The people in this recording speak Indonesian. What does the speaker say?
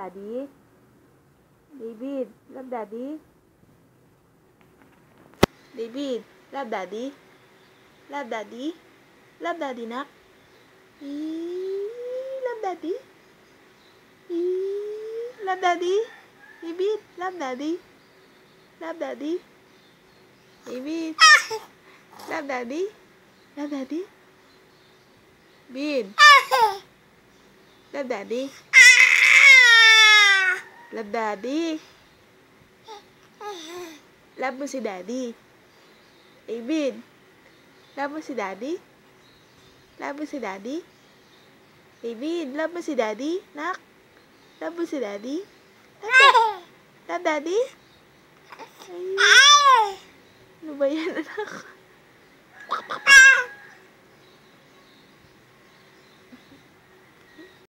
Daddy? David, love Daddy? David, love Daddy? Love Daddy? Love Daddy, nak? love Daddy? love Daddy? David, love Daddy? Love Daddy? David? Love Daddy? Love Daddy? Bin? Love Daddy? Love daddy. Love mo si daddy. David. Love mo si daddy. Love mo si daddy. David, love mo si daddy. Nak. Love mo si daddy. Love, love daddy. Ay. Ano ba yan, anak?